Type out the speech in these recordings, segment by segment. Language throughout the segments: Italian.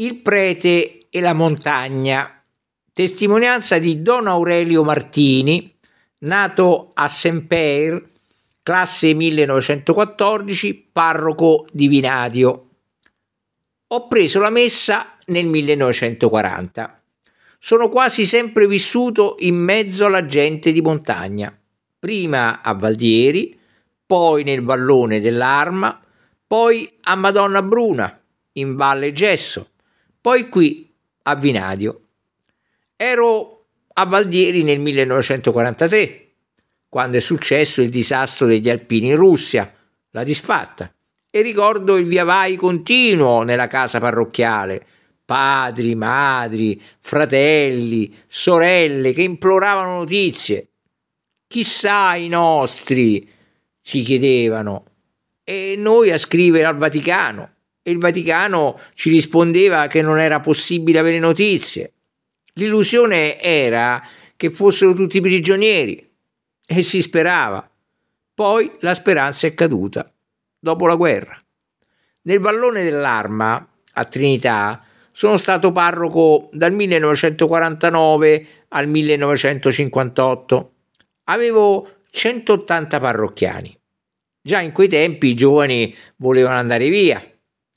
Il prete e la montagna. Testimonianza di Don Aurelio Martini, nato a Semper, classe 1914, parroco di Vinadio. Ho preso la messa nel 1940. Sono quasi sempre vissuto in mezzo alla gente di montagna, prima a Valdieri, poi nel vallone dell'Arma, poi a Madonna Bruna, in Valle Gesso poi qui a Vinadio. Ero a Valdieri nel 1943, quando è successo il disastro degli alpini in Russia, la disfatta. E ricordo il via vai continuo nella casa parrocchiale, padri, madri, fratelli, sorelle che imploravano notizie. Chissà i nostri, ci chiedevano. E noi a scrivere al Vaticano e il Vaticano ci rispondeva che non era possibile avere notizie. L'illusione era che fossero tutti prigionieri e si sperava. Poi la speranza è caduta, dopo la guerra. Nel vallone dell'Arma, a Trinità, sono stato parroco dal 1949 al 1958. Avevo 180 parrocchiani. Già in quei tempi i giovani volevano andare via,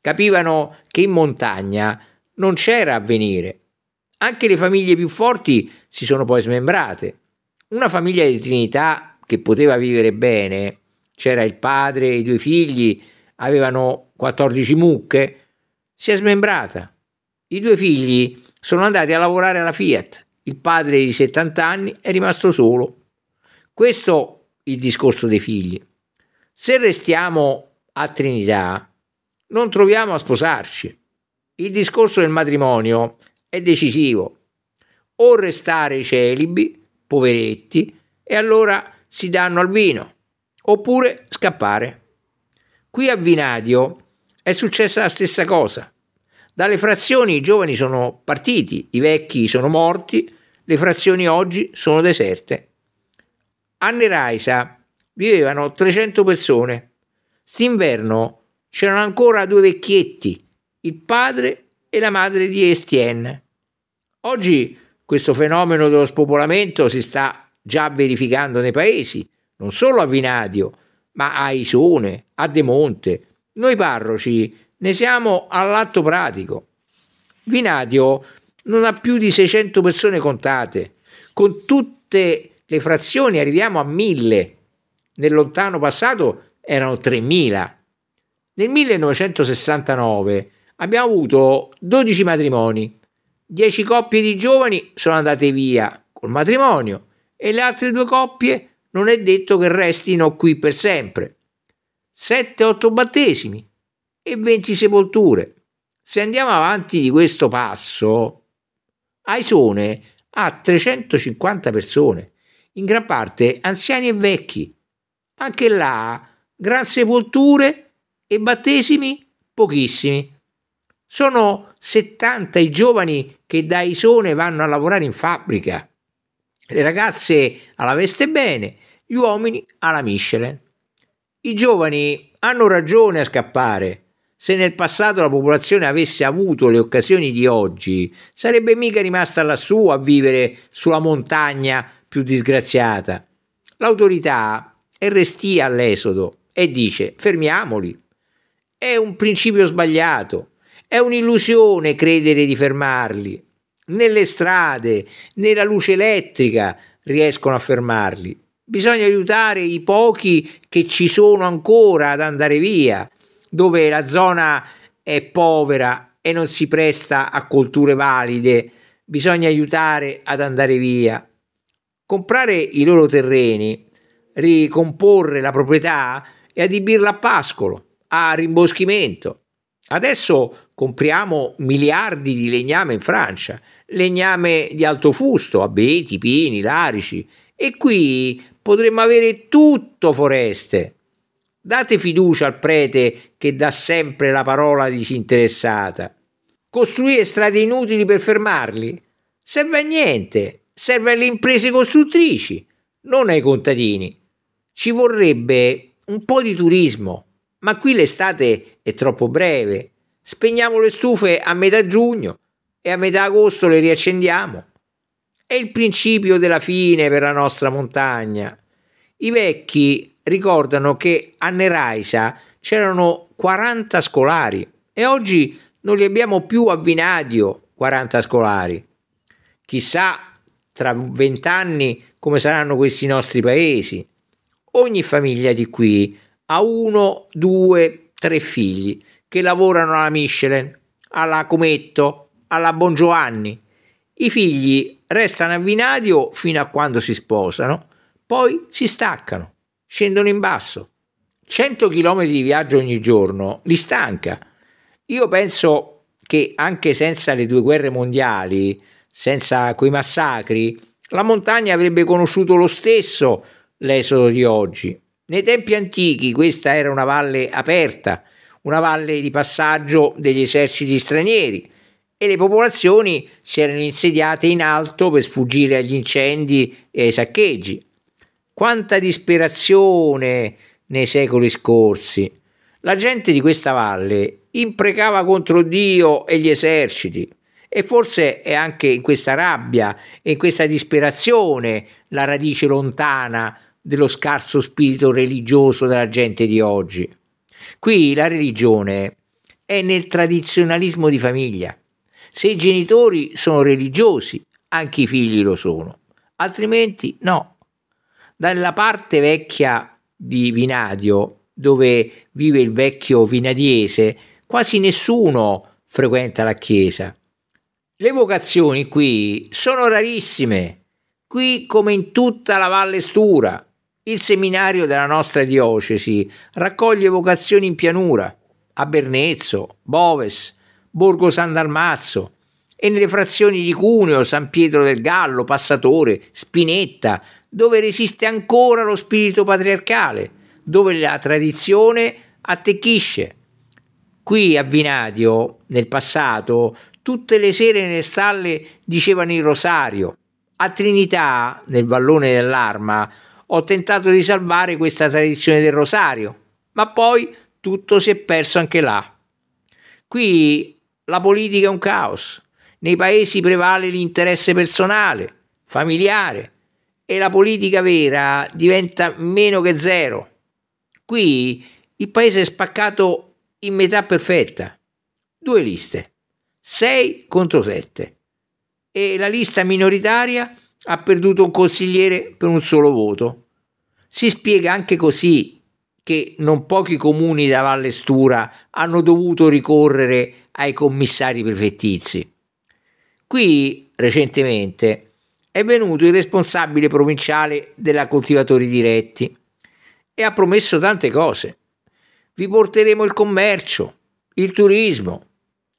Capivano che in montagna non c'era avvenire. Anche le famiglie più forti si sono poi smembrate. Una famiglia di Trinità che poteva vivere bene, c'era il padre e i due figli, avevano 14 mucche, si è smembrata. I due figli sono andati a lavorare alla Fiat, il padre di 70 anni è rimasto solo. Questo il discorso dei figli. Se restiamo a Trinità, non troviamo a sposarci. Il discorso del matrimonio è decisivo. O restare celibi, poveretti, e allora si danno al vino, oppure scappare. Qui a Vinadio è successa la stessa cosa. Dalle frazioni i giovani sono partiti, i vecchi sono morti, le frazioni oggi sono deserte. A Neraisa vivevano 300 persone. St'inverno c'erano ancora due vecchietti, il padre e la madre di Estienne. Oggi questo fenomeno dello spopolamento si sta già verificando nei paesi, non solo a Vinadio, ma a Isone, a De Monte. Noi parroci ne siamo all'atto pratico. Vinadio non ha più di 600 persone contate, con tutte le frazioni arriviamo a 1000. Nel lontano passato erano 3000. Nel 1969 abbiamo avuto 12 matrimoni, 10 coppie di giovani sono andate via col matrimonio e le altre due coppie non è detto che restino qui per sempre. 7-8 battesimi e 20 sepolture. Se andiamo avanti di questo passo, Aisone ha 350 persone, in gran parte anziani e vecchi. Anche là, gran sepolture e battesimi pochissimi. Sono 70 i giovani che da Isone vanno a lavorare in fabbrica, le ragazze alla veste bene, gli uomini alla miscele. I giovani hanno ragione a scappare. Se nel passato la popolazione avesse avuto le occasioni di oggi, sarebbe mica rimasta lassù a vivere sulla montagna più disgraziata. L'autorità è restia all'esodo e dice fermiamoli, è un principio sbagliato, è un'illusione credere di fermarli. Nelle strade, nella luce elettrica riescono a fermarli. Bisogna aiutare i pochi che ci sono ancora ad andare via, dove la zona è povera e non si presta a colture valide. Bisogna aiutare ad andare via. Comprare i loro terreni, ricomporre la proprietà e adibirla a pascolo a rimboschimento. Adesso compriamo miliardi di legname in Francia, legname di alto fusto, abeti, pini, larici e qui potremmo avere tutto foreste. Date fiducia al prete che dà sempre la parola disinteressata. Costruire strade inutili per fermarli? Serve a niente, serve alle imprese costruttrici, non ai contadini. Ci vorrebbe un po' di turismo ma qui l'estate è troppo breve. Spegniamo le stufe a metà giugno e a metà agosto le riaccendiamo. È il principio della fine per la nostra montagna. I vecchi ricordano che a Neraisa c'erano 40 scolari e oggi non li abbiamo più a Vinadio 40 scolari. Chissà tra vent'anni come saranno questi nostri paesi. Ogni famiglia di qui ha uno, due, tre figli che lavorano alla Michelin, alla Cometto, alla Bongiovanni. I figli restano a Vinadio fino a quando si sposano, poi si staccano, scendono in basso. 100 km di viaggio ogni giorno li stanca. Io penso che anche senza le due guerre mondiali, senza quei massacri, la montagna avrebbe conosciuto lo stesso l'esodo di oggi. Nei tempi antichi questa era una valle aperta, una valle di passaggio degli eserciti stranieri e le popolazioni si erano insediate in alto per sfuggire agli incendi e ai saccheggi. Quanta disperazione nei secoli scorsi! La gente di questa valle imprecava contro Dio e gli eserciti. E forse è anche in questa rabbia e in questa disperazione la radice lontana dello scarso spirito religioso della gente di oggi. Qui la religione è nel tradizionalismo di famiglia. Se i genitori sono religiosi, anche i figli lo sono, altrimenti no. Dalla parte vecchia di Vinadio, dove vive il vecchio vinadiese, quasi nessuno frequenta la chiesa. Le vocazioni qui sono rarissime, qui come in tutta la Valle Stura. Il seminario della nostra diocesi raccoglie vocazioni in pianura, a Bernezzo, Boves, Borgo San Dalmazzo e nelle frazioni di Cuneo, San Pietro del Gallo, Passatore, Spinetta, dove resiste ancora lo spirito patriarcale, dove la tradizione attecchisce. Qui a Vinadio, nel passato, tutte le sere nelle stalle dicevano il rosario. A Trinità, nel vallone dell'Arma, ho tentato di salvare questa tradizione del rosario, ma poi tutto si è perso anche là. Qui la politica è un caos, nei paesi prevale l'interesse personale, familiare e la politica vera diventa meno che zero. Qui il paese è spaccato in metà perfetta, due liste, 6 contro 7 e la lista minoritaria ha perduto un consigliere per un solo voto. Si spiega anche così che non pochi comuni da Valle Stura hanno dovuto ricorrere ai commissari prefettizi. Qui recentemente è venuto il responsabile provinciale della coltivatori diretti e ha promesso tante cose. Vi porteremo il commercio, il turismo.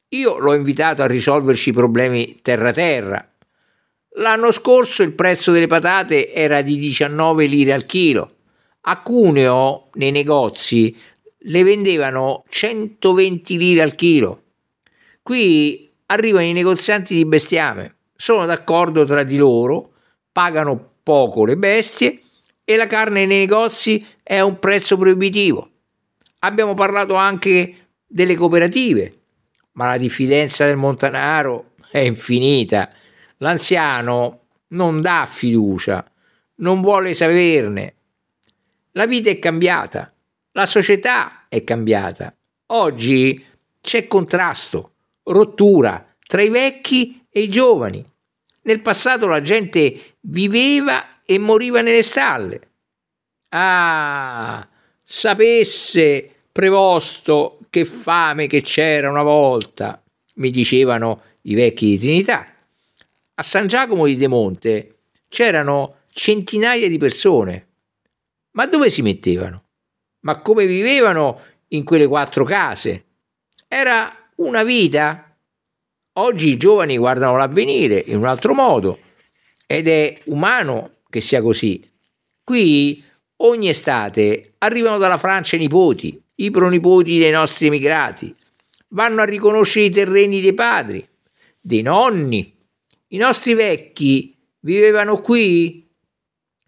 Io l'ho invitato a risolverci i problemi terra-terra L'anno scorso il prezzo delle patate era di 19 lire al chilo. A Cuneo, nei negozi, le vendevano 120 lire al chilo. Qui arrivano i negozianti di bestiame, sono d'accordo tra di loro, pagano poco le bestie e la carne nei negozi è a un prezzo proibitivo. Abbiamo parlato anche delle cooperative, ma la diffidenza del Montanaro è infinita L'anziano non dà fiducia, non vuole saperne. La vita è cambiata, la società è cambiata. Oggi c'è contrasto, rottura tra i vecchi e i giovani. Nel passato la gente viveva e moriva nelle stalle. Ah, sapesse Prevosto che fame che c'era una volta, mi dicevano i vecchi di Trinità a San Giacomo di Demonte c'erano centinaia di persone. Ma dove si mettevano? Ma come vivevano in quelle quattro case? Era una vita. Oggi i giovani guardano l'avvenire in un altro modo ed è umano che sia così. Qui ogni estate arrivano dalla Francia i nipoti, i pronipoti dei nostri emigrati, vanno a riconoscere i terreni dei padri, dei nonni, i nostri vecchi vivevano qui?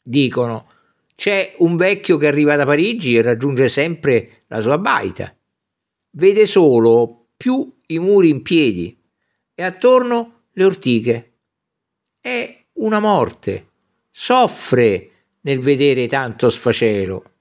Dicono, c'è un vecchio che arriva da Parigi e raggiunge sempre la sua baita. Vede solo più i muri in piedi e attorno le ortiche. È una morte. Soffre nel vedere tanto sfacelo.